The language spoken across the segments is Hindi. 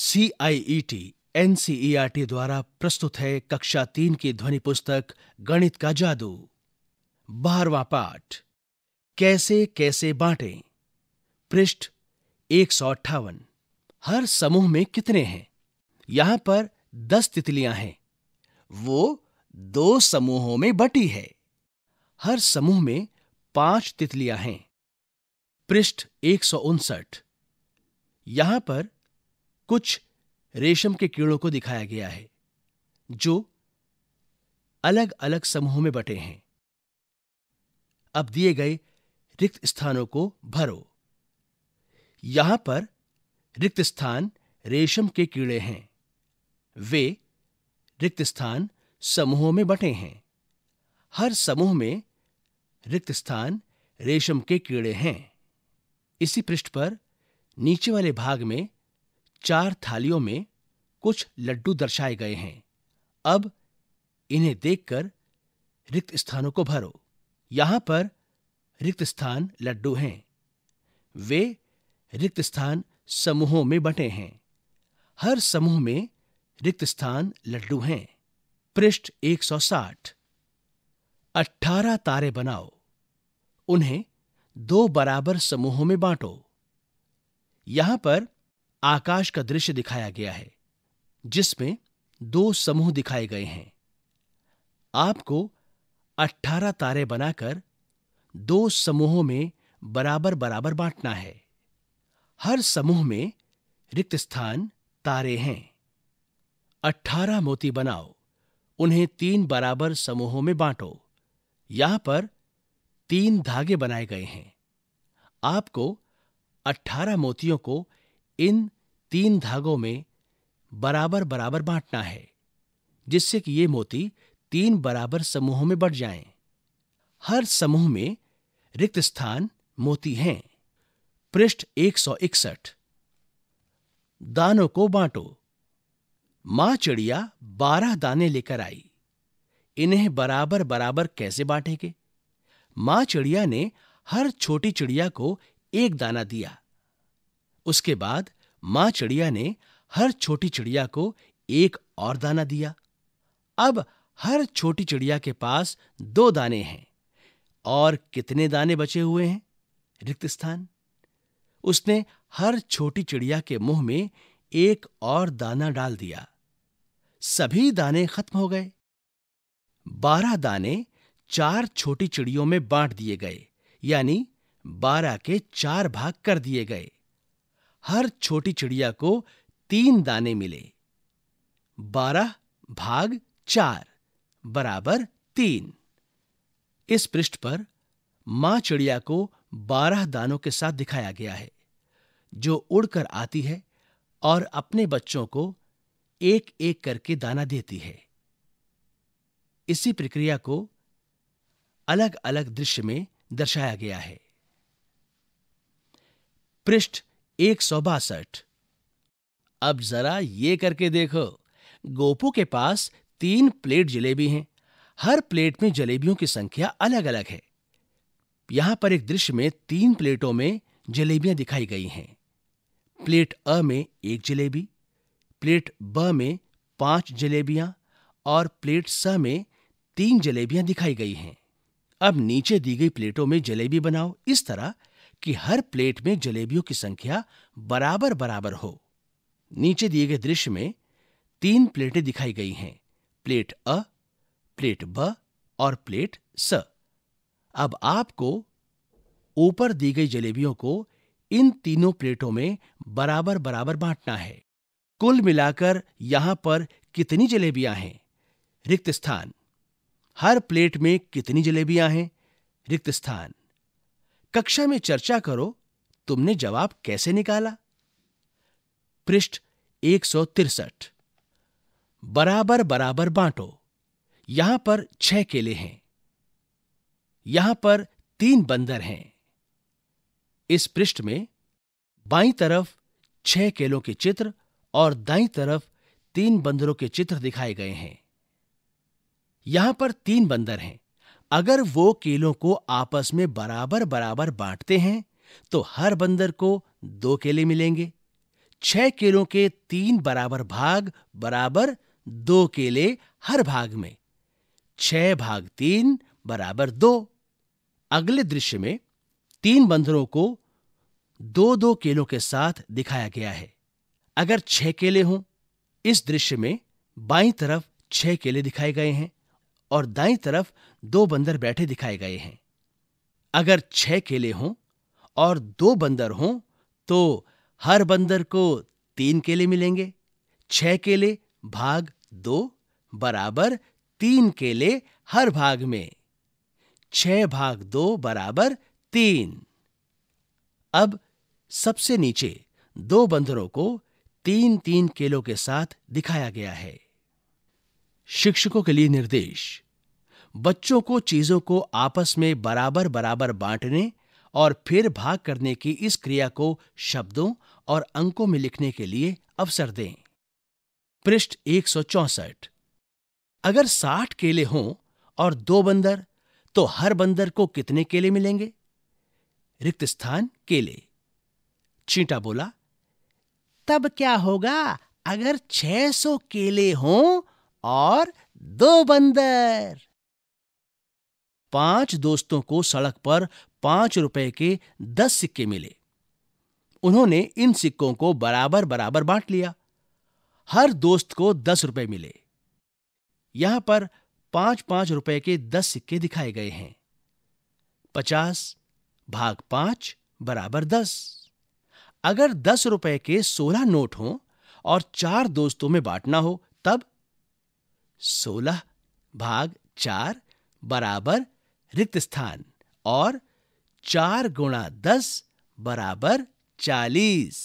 C I E T N C E R T द्वारा प्रस्तुत है कक्षा तीन की ध्वनि पुस्तक गणित का जादू बारवा पाठ कैसे कैसे बांटें पृष्ठ एक सौ अट्ठावन हर समूह में कितने हैं यहां पर दस तितलियां हैं वो दो समूहों में बटी है हर समूह में पांच तितलियां हैं पृष्ठ एक सौ उनसठ यहां पर कुछ रेशम के कीड़ों को दिखाया गया है जो अलग अलग समूहों में बटे हैं अब दिए गए रिक्त स्थानों को भरो यहां पर रिक्त स्थान रेशम के कीड़े हैं वे रिक्त स्थान समूहों में बटे हैं हर समूह में रिक्त स्थान रेशम के कीड़े हैं इसी पृष्ठ पर नीचे वाले भाग में चार थालियों में कुछ लड्डू दर्शाए गए हैं अब इन्हें देखकर रिक्त स्थानों को भरो यहां पर रिक्त स्थान लड्डू हैं वे रिक्त स्थान समूहों में बटे हैं हर समूह में रिक्त स्थान लड्डू हैं पृष्ठ 160 18 तारे बनाओ उन्हें दो बराबर समूहों में बांटो यहां पर आकाश का दृश्य दिखाया गया है जिसमें दो समूह दिखाए गए हैं आपको 18 तारे बनाकर दो समूहों में बराबर बराबर बांटना है हर समूह में रिक्त स्थान तारे हैं 18 मोती बनाओ उन्हें तीन बराबर समूहों में बांटो यहां पर तीन धागे बनाए गए हैं आपको 18 मोतियों को इन तीन धागों में बराबर बराबर बांटना है जिससे कि ये मोती तीन बराबर समूहों में बढ़ जाएं। हर समूह में रिक्त स्थान मोती हैं पृष्ठ इकसठ दानों को बांटो मां चिड़िया बारह दाने लेकर आई इन्हें बराबर बराबर कैसे बांटेंगे मां चिड़िया ने हर छोटी चिड़िया को एक दाना दिया उसके बाद मां चिड़िया ने हर छोटी चिड़िया को एक और दाना दिया अब हर छोटी चिड़िया के पास दो दाने हैं और कितने दाने बचे हुए हैं रिक्त स्थान उसने हर छोटी चिड़िया के मुंह में एक और दाना डाल दिया सभी दाने खत्म हो गए बारह दाने चार छोटी चिड़ियों में बांट दिए गए यानी बारह के चार भाग कर दिए गए हर छोटी चिड़िया को तीन दाने मिले बारह भाग चार बराबर तीन इस पृष्ठ पर मां चिड़िया को बारह दानों के साथ दिखाया गया है जो उड़कर आती है और अपने बच्चों को एक एक करके दाना देती है इसी प्रक्रिया को अलग अलग दृश्य में दर्शाया गया है पृष्ठ एक सौ बासठ अब जरा ये करके देखो गोपू के पास तीन प्लेट जलेबी हैं हर प्लेट में जलेबियों की संख्या अलग अलग है यहां पर एक दृश्य में तीन प्लेटों में जलेबियां दिखाई गई हैं प्लेट अ में एक जलेबी प्लेट ब में पांच जलेबियां और प्लेट स में तीन जलेबियां दिखाई गई हैं अब नीचे दी गई प्लेटों में जलेबी बनाओ इस तरह कि हर प्लेट में जलेबियों की संख्या बराबर बराबर हो नीचे दिए गए दृश्य में तीन प्लेटें दिखाई गई हैं प्लेट अ प्लेट ब और प्लेट स अब आपको ऊपर दी गई जलेबियों को इन तीनों प्लेटों में बराबर बराबर बांटना है कुल मिलाकर यहां पर कितनी जलेबियां हैं रिक्त स्थान हर प्लेट में कितनी जलेबियां हैं रिक्त स्थान कक्षा में चर्चा करो तुमने जवाब कैसे निकाला पृष्ठ एक सौ तिरसठ बराबर बराबर बांटो यहां पर छह केले हैं यहां पर तीन बंदर हैं इस पृष्ठ में बाई तरफ छह केलों के चित्र और दाई तरफ तीन बंदरों के चित्र दिखाए गए हैं यहां पर तीन बंदर हैं अगर वो केलों को आपस में बराबर बराबर बांटते हैं तो हर बंदर को दो केले मिलेंगे छह केलों के तीन बराबर भाग बराबर दो केले हर भाग में छह भाग तीन बराबर दो अगले दृश्य में तीन बंदरों को दो दो केलों के साथ दिखाया गया है अगर छह केले हों इस दृश्य में बाई तरफ छह केले दिखाए गए हैं और दाई तरफ दो बंदर बैठे दिखाए गए हैं अगर छह केले हों और दो बंदर हों तो हर बंदर को तीन केले मिलेंगे छह केले भाग दो बराबर तीन केले हर भाग में छह भाग दो बराबर तीन अब सबसे नीचे दो बंदरों को तीन तीन केलों के साथ दिखाया गया है शिक्षकों के लिए निर्देश बच्चों को चीजों को आपस में बराबर बराबर बांटने और फिर भाग करने की इस क्रिया को शब्दों और अंकों में लिखने के लिए अवसर दें पृष्ठ एक अगर 60 केले हों और दो बंदर तो हर बंदर को कितने केले मिलेंगे रिक्त स्थान केले चींटा बोला तब क्या होगा अगर 600 केले हों और दो बंदर पांच दोस्तों को सड़क पर पांच रुपए के दस सिक्के मिले उन्होंने इन सिक्कों को बराबर बराबर बांट लिया हर दोस्त को दस रुपए मिले यहां पर पांच पांच रुपए के दस सिक्के दिखाए गए हैं पचास भाग पांच बराबर दस अगर दस रुपए के सोलह नोट हों और चार दोस्तों में बांटना हो तब सोलह भाग चार बराबर रिक्त स्थान और चार गुणा दस बराबर चालीस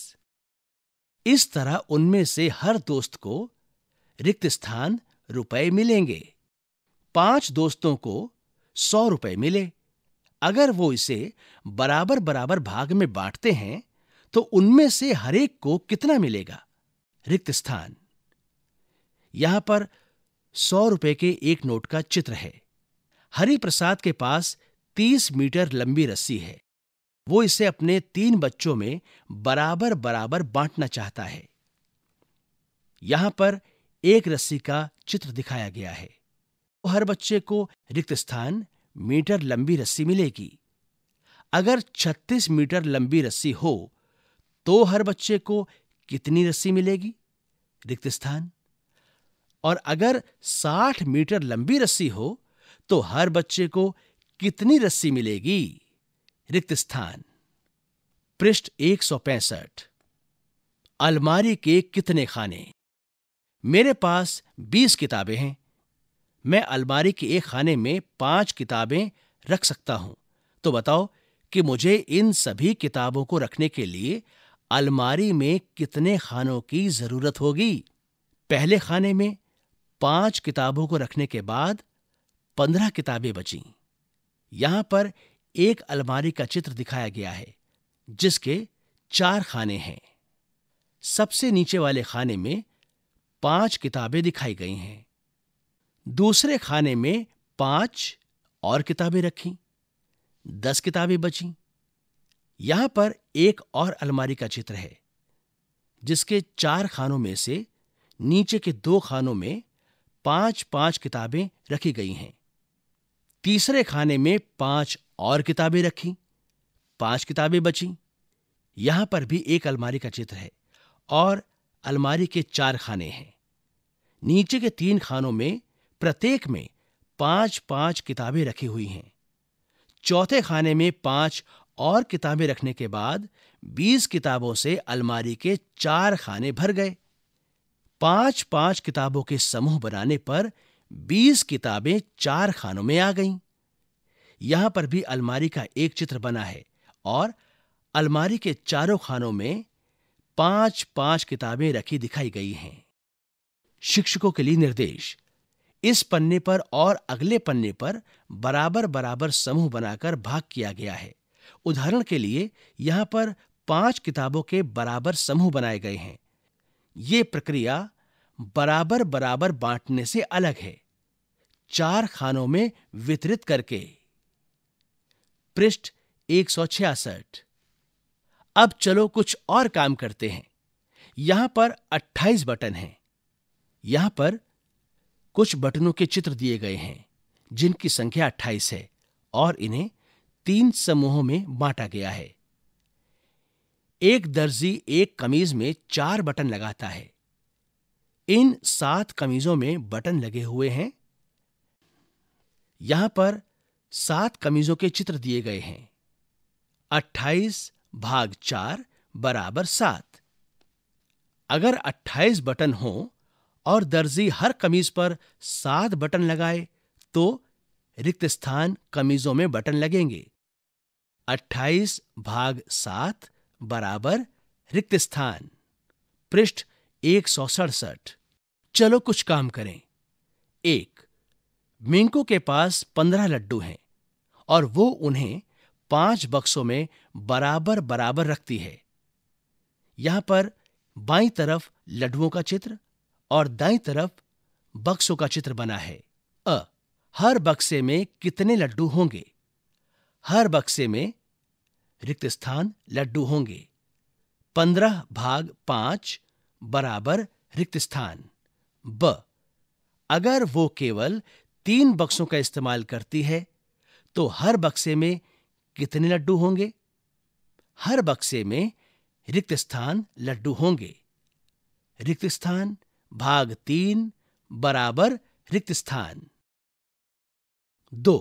इस तरह उनमें से हर दोस्त को रिक्त स्थान रुपए मिलेंगे पांच दोस्तों को सौ रुपए मिले अगर वो इसे बराबर बराबर भाग में बांटते हैं तो उनमें से हरेक को कितना मिलेगा रिक्त स्थान यहां पर सौ रुपए के एक नोट का चित्र है हरिप्रसाद के पास तीस मीटर लंबी रस्सी है वो इसे अपने तीन बच्चों में बराबर बराबर बांटना चाहता है यहां पर एक रस्सी का चित्र दिखाया गया है हर बच्चे को रिक्त स्थान मीटर लंबी रस्सी मिलेगी अगर 36 मीटर लंबी रस्सी हो तो हर बच्चे को कितनी रस्सी मिलेगी रिक्त स्थान और अगर 60 मीटर लंबी रस्सी हो तो हर बच्चे को कितनी रस्सी मिलेगी रिक्त स्थान पृष्ठ पैंसठ अलमारी के कितने खाने मेरे पास 20 किताबें हैं मैं अलमारी के एक खाने में पांच किताबें रख सकता हूं तो बताओ कि मुझे इन सभी किताबों को रखने के लिए अलमारी में कितने खानों की जरूरत होगी पहले खाने में पांच किताबों को रखने के बाद पंद्रह किताबें बची यहां पर एक अलमारी का चित्र दिखाया गया है जिसके चार खाने हैं सबसे नीचे वाले खाने में पांच किताबें दिखाई गई हैं दूसरे खाने में पांच और किताबें रखी दस किताबें बची यहां पर एक और अलमारी का चित्र है जिसके चार खानों में से नीचे के दो खानों में पांच पांच किताबें रखी गई हैं तीसरे खाने में पांच और किताबें रखी पांच किताबें बची यहां पर भी एक अलमारी का चित्र है और अलमारी के चार खाने हैं नीचे के तीन खानों में प्रत्येक में पांच पांच किताबें रखी हुई हैं चौथे खाने में पांच और किताबें रखने के बाद बीस किताबों से अलमारी के चार खाने भर गए पांच पांच किताबों के समूह बनाने पर बीस किताबें चार खानों में आ गईं। यहां पर भी अलमारी का एक चित्र बना है और अलमारी के चारों खानों में पांच पांच किताबें रखी दिखाई गई हैं शिक्षकों के लिए निर्देश इस पन्ने पर और अगले पन्ने पर बराबर बराबर समूह बनाकर भाग किया गया है उदाहरण के लिए यहां पर पांच किताबों के बराबर समूह बनाए गए हैं यह प्रक्रिया बराबर बराबर बांटने से अलग है चार खानों में वितरित करके पृष्ठ एक अब चलो कुछ और काम करते हैं यहां पर 28 बटन हैं यहां पर कुछ बटनों के चित्र दिए गए हैं जिनकी संख्या 28 है और इन्हें तीन समूहों में बांटा गया है एक दर्जी एक कमीज में चार बटन लगाता है इन सात कमीजों में बटन लगे हुए हैं यहां पर सात कमीजों के चित्र दिए गए हैं अट्ठाईस भाग चार बराबर सात अगर अट्ठाईस बटन हो और दर्जी हर कमीज पर सात बटन लगाए तो रिक्त स्थान कमीजों में बटन लगेंगे अट्ठाईस भाग सात बराबर रिक्त स्थान पृष्ठ एक सौ सड़सठ चलो कुछ काम करें एक मिंकू के पास पंद्रह लड्डू हैं और वो उन्हें पांच बक्सों में बराबर बराबर रखती है यहां पर बाई तरफ लड्डुओं का चित्र और दाई तरफ बक्सों का चित्र बना है अ हर बक्से में कितने लड्डू होंगे हर बक्से में रिक्त स्थान लड्डू होंगे पंद्रह भाग पांच बराबर रिक्त स्थान ब अगर वो केवल तीन बक्सों का इस्तेमाल करती है तो हर बक्से में कितने लड्डू होंगे हर बक्से में रिक्त स्थान लड्डू होंगे रिक्त स्थान भाग तीन बराबर रिक्त स्थान दो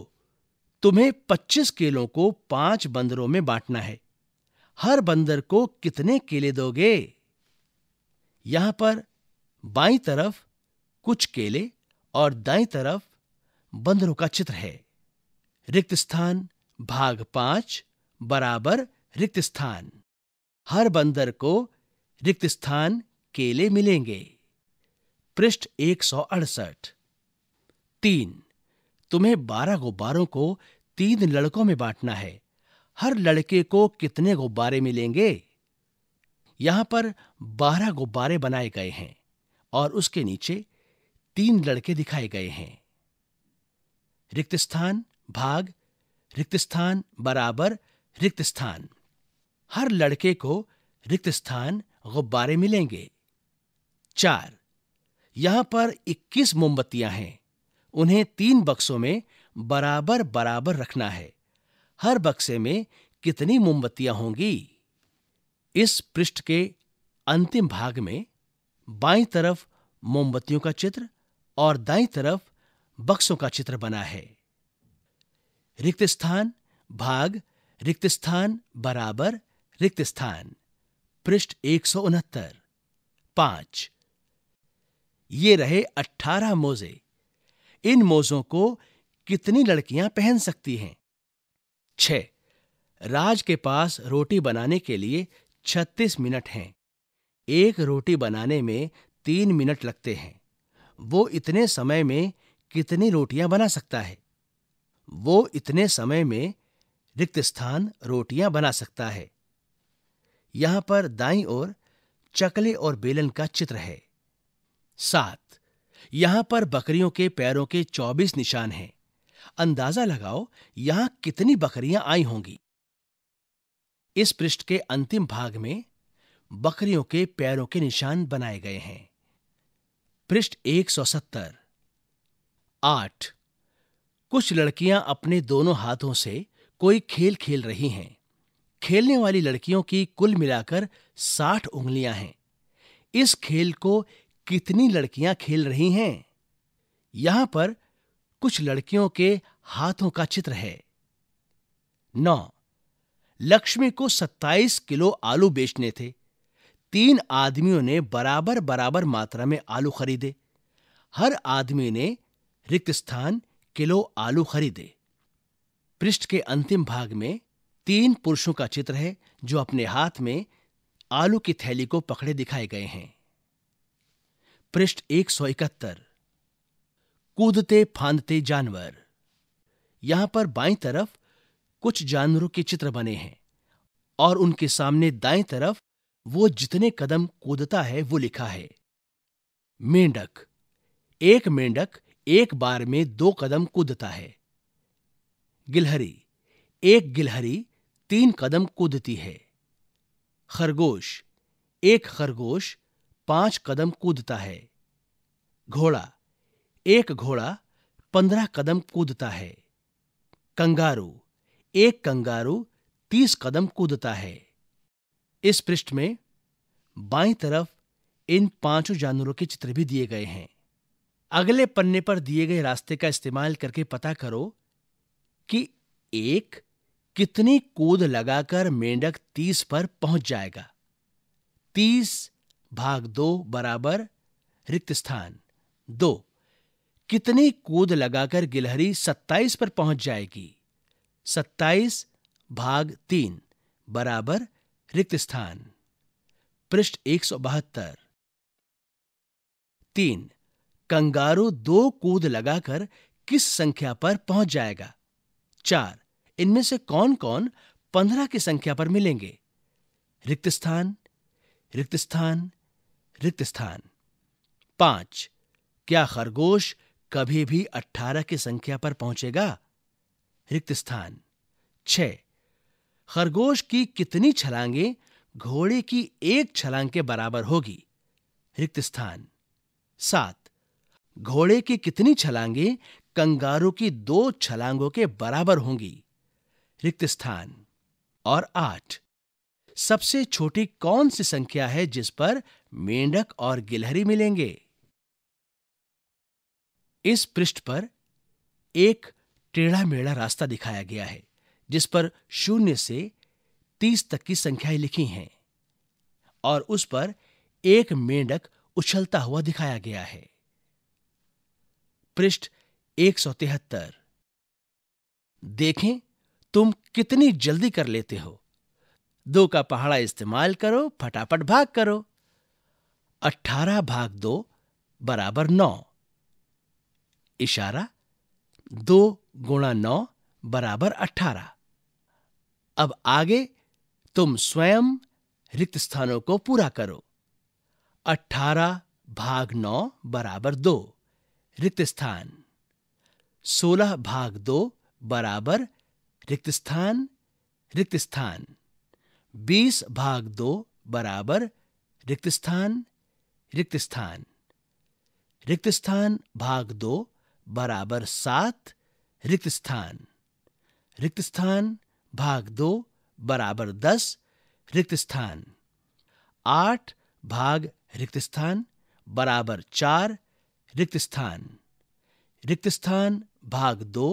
तुम्हें 25 केलों को पांच बंदरों में बांटना है हर बंदर को कितने केले दोगे यहां पर बाई तरफ कुछ केले और दाई तरफ बंदरों का चित्र है रिक्त स्थान भाग पांच बराबर रिक्त स्थान हर बंदर को रिक्त स्थान केले मिलेंगे पृष्ठ एक सौ अड़सठ तीन तुम्हें बारह गुब्बारों को तीन लड़कों में बांटना है हर लड़के को कितने गुब्बारे मिलेंगे यहां पर बारह गुब्बारे बनाए गए हैं और उसके नीचे तीन लड़के दिखाए गए हैं रिक्त स्थान भाग रिक्त स्थान बराबर रिक्त स्थान हर लड़के को रिक्त स्थान गुब्बारे मिलेंगे चार यहां पर 21 मोमबत्तियां हैं उन्हें तीन बक्सों में बराबर बराबर रखना है हर बक्से में कितनी मोमबत्तियां होंगी इस पृष्ठ के अंतिम भाग में बाईं तरफ मोमबत्तियों का चित्र और दाईं तरफ बक्सों का चित्र बना है रिक्त स्थान भाग रिक्त स्थान बराबर रिक्त स्थान पृष्ठ एक सौ उनहत्तर पांच ये रहे अठारह मोजे इन मोजों को कितनी लड़कियां पहन सकती हैं छ राज के पास रोटी बनाने के लिए छत्तीस मिनट हैं एक रोटी बनाने में तीन मिनट लगते हैं वो इतने समय में कितनी रोटियां बना सकता है वो इतने समय में रिक्त स्थान रोटियां बना सकता है यहां पर दाई ओर चकले और बेलन का चित्र है सात यहां पर बकरियों के पैरों के चौबीस निशान हैं अंदाजा लगाओ यहां कितनी बकरियां आई होंगी इस पृष्ठ के अंतिम भाग में बकरियों के पैरों के निशान बनाए गए हैं पृष्ठ 170 आठ कुछ लड़कियां अपने दोनों हाथों से कोई खेल खेल रही हैं खेलने वाली लड़कियों की कुल मिलाकर साठ उंगलियां हैं इस खेल को कितनी लड़कियां खेल रही हैं यहां पर कुछ लड़कियों के हाथों का चित्र है नौ लक्ष्मी को सत्ताईस किलो आलू बेचने थे तीन आदमियों ने बराबर बराबर मात्रा में आलू खरीदे हर आदमी ने रिक्त स्थान किलो आलू खरीदे पृष्ठ के अंतिम भाग में तीन पुरुषों का चित्र है जो अपने हाथ में आलू की थैली को पकड़े दिखाए गए हैं पृष्ठ एक सौ इकहत्तर कूदते फांदते जानवर यहां पर बाई तरफ कुछ जानवरों के चित्र बने हैं और उनके सामने दाएं तरफ वो जितने कदम कूदता है वो लिखा है मेंढक एक मेंढक एक बार में दो कदम कूदता है गिलहरी एक गिलहरी तीन कदम कूदती है खरगोश एक खरगोश पांच कदम कूदता है घोड़ा एक घोड़ा पंद्रह कदम कूदता है कंगारू एक कंगारू तीस कदम कूदता है इस पृष्ठ में बाई तरफ इन पांचों जानवरों के चित्र भी दिए गए हैं अगले पन्ने पर दिए गए रास्ते का इस्तेमाल करके पता करो कि एक कितनी कूद लगाकर मेंढक तीस पर पहुंच जाएगा तीस भाग दो बराबर रिक्त स्थान दो कितनी कूद लगाकर गिलहरी सत्ताईस पर पहुंच जाएगी सत्ताईस भाग तीन बराबर रिक्त स्थान पृष्ठ एक सौ बहत्तर तीन कंगारू दो कूद लगाकर किस संख्या पर पहुंच जाएगा चार इनमें से कौन कौन पंद्रह की संख्या पर मिलेंगे रिक्त स्थान रिक्त स्थान रिक्त स्थान पांच क्या खरगोश कभी भी अट्ठारह की संख्या पर पहुंचेगा रिक्त स्थान छ खरगोश की कितनी छलांगे घोड़े की एक छलांग के बराबर होगी रिक्त स्थान सात घोड़े की कितनी छलांगे कंगारू की दो छलांगों के बराबर होंगी रिक्त स्थान और आठ सबसे छोटी कौन सी संख्या है जिस पर मेंढक और गिलहरी मिलेंगे इस पृष्ठ पर एक टेढ़ा मेढ़ा रास्ता दिखाया गया है जिस पर शून्य से तीस तक की संख्याएं लिखी हैं और उस पर एक मेंढक उछलता हुआ दिखाया गया है पृष्ठ एक सौ तिहत्तर देखें तुम कितनी जल्दी कर लेते हो दो का पहाड़ा इस्तेमाल करो फटाफट भाग करो अठारह भाग दो बराबर नौ इशारा दो गुणा नौ बराबर अठारह अब आगे तुम स्वयं रिक्त स्थानों को पूरा करो अठारह भाग नौ बराबर दो रिक्त स्थान सोलह भाग दो बराबर रिक्त स्थान रिक्त स्थान बीस भाग दो बराबर रिक्त स्थान रिक्त स्थान रिक्त स्थान भाग दो बराबर सात रिक्त स्थान रिक्त स्थान भाग दो बराबर दस रिक्त स्थान आठ भाग रिक्त स्थान बराबर चार रिक्त स्थान रिक्त स्थान भाग दो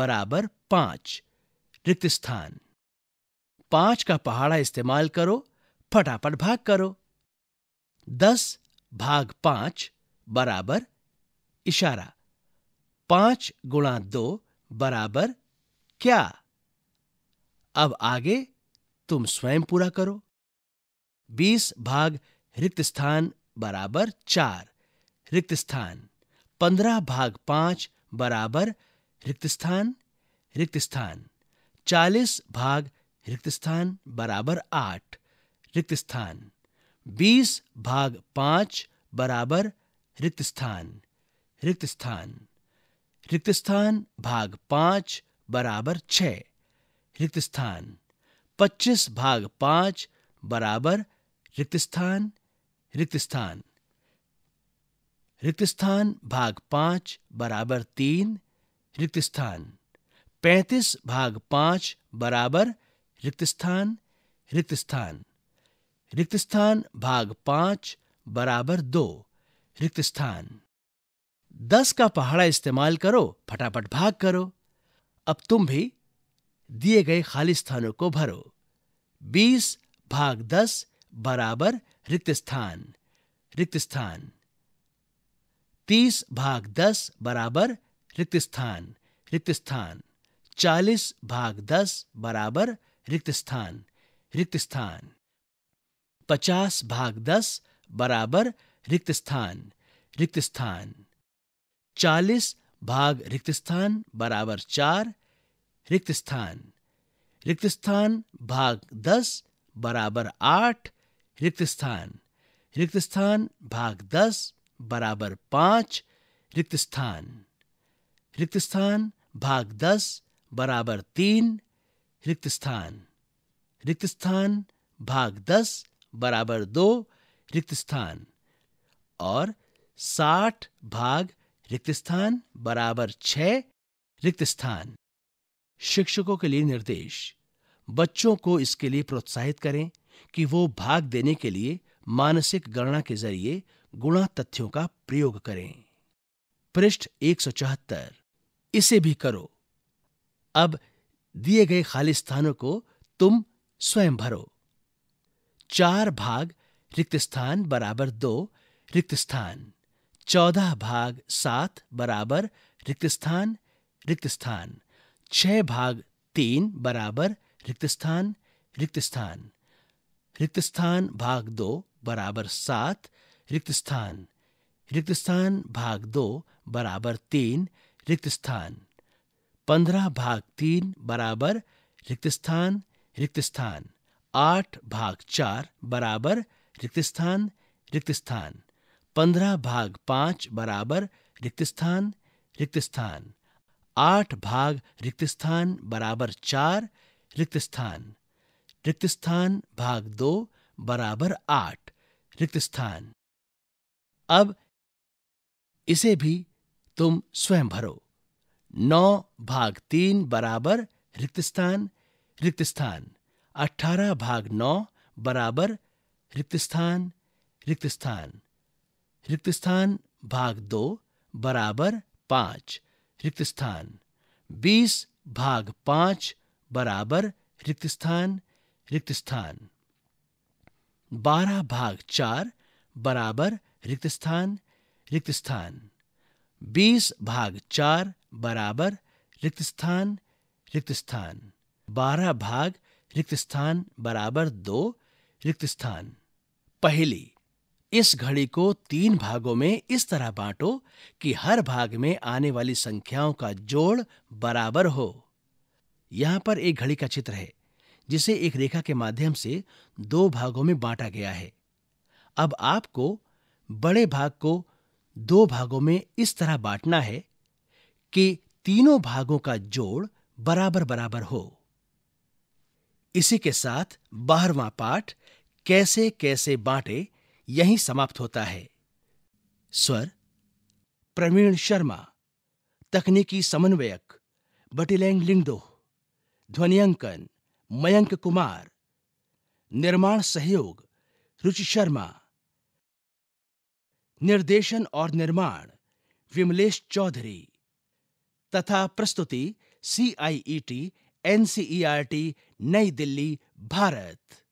बराबर पांच रिक्त स्थान पांच का पहाड़ा इस्तेमाल करो फटाफट भाग करो दस भाग पांच बराबर इशारा पांच गुणा दो बराबर क्या अब आगे तुम स्वयं पूरा करो बीस भाग रिक्त स्थान बराबर चार रिक्त स्थान पंद्रह भाग पांच बराबर रिक्त स्थान रिक्त स्थान चालीस भाग रिक्त स्थान बराबर आठ रिक्त स्थान बीस भाग पांच बराबर रिक्त स्थान रिक्त स्थान रिक्त स्थान भाग पांच बराबर छ रिक्त स्थान पच्चीस भाग पांच बराबर रिक्त स्थान रिक्त स्थान रिक्त स्थान भाग पांच बराबर तीन रिक्त स्थान पैंतीस भाग पांच बराबर रिक्त स्थान रिक्त स्थान रिक्त स्थान भाग पांच बराबर दो रिक्त स्थान दस का पहाड़ा इस्तेमाल करो फटाफट भाग करो अब तुम भी दिए गए खाली स्थानों को भरो बीस भाग दस बराबर रिक्त स्थान रिक्त स्थान तीस भाग दस बराबर रिक्त स्थान रिक्त स्थान चालीस भाग दस बराबर रिक्त स्थान रिक्त स्थान पचास भाग दस बराबर रिक्त स्थान रिक्त स्थान चालीस भाग रिक्त स्थान बराबर चार रिक्त स्थान रिक्त स्थान भाग दस बराबर आठ रिक्त स्थान रिक्त स्थान भाग दस बराबर पांच रिक्त स्थान रिक्त स्थान भाग दस बराबर तीन रिक्त स्थान रिक्त स्थान भाग दस बराबर दो रिक्त स्थान और साठ भाग रिक्त स्थान बराबर छह रिक्त स्थान शिक्षकों के लिए निर्देश बच्चों को इसके लिए प्रोत्साहित करें कि वो भाग देने के लिए मानसिक गणना के जरिए गुणा तथ्यों का प्रयोग करें पृष्ठ एक इसे भी करो अब दिए गए खाली स्थानों को तुम स्वयं भरो चार भाग रिक्त स्थान बराबर दो रिक्त स्थान चौदह भाग सात बराबर रिक्त स्थान रिक्त स्थान छह भाग तीन बराबर रिक्त स्थान रिक्त स्थान रिक्त स्थान भाग दो बराबर सात रिक्त स्थान रिक्त स्थान भाग दो बराबर तीन रिक्त स्थान पंद्रह भाग तीन बराबर रिक्त स्थान रिक्त स्थान आठ भाग चार बराबर रिक्त स्थान रिक्त स्थान पंद्रह भाग पांच बराबर रिक्त स्थान रिक्त स्थान आठ भाग रिक्त स्थान बराबर चार रिक्त स्थान रिक्त स्थान भाग दो बराबर आठ रिक्त स्थान अब इसे भी तुम स्वयं भरो नौ भाग तीन बराबर रिक्त स्थान रिक्त स्थान अठारह भाग नौ बराबर रिक्त स्थान रिक्त स्थान रिक्त स्थान भाग दो बराबर पांच रिक्त स्थान बीस भाग पांच बराबर रिक्त स्थान रिक्त स्थान बारह भाग चार बराबर रिक्त स्थान रिक्त स्थान बीस भाग चार बराबर रिक्त स्थान रिक्त स्थान बारह भाग रिक्त स्थान बराबर दो रिक्त स्थान पहली इस घड़ी को तीन भागों में इस तरह बांटो कि हर भाग में आने वाली संख्याओं का जोड़ बराबर हो यहां पर एक घड़ी का चित्र है जिसे एक रेखा के माध्यम से दो भागों में बांटा गया है अब आपको बड़े भाग को दो भागों में इस तरह बांटना है कि तीनों भागों का जोड़ बराबर बराबर हो इसी के साथ बारहवा पाठ कैसे कैसे बांटे यहीं समाप्त होता है स्वर प्रवीण शर्मा तकनीकी समन्वयक बटिलैंग लिंगदो ध्वनियांकन मयंक कुमार निर्माण सहयोग रुचि शर्मा निर्देशन और निर्माण विमलेश चौधरी तथा प्रस्तुति C I E T N C E R T नई दिल्ली भारत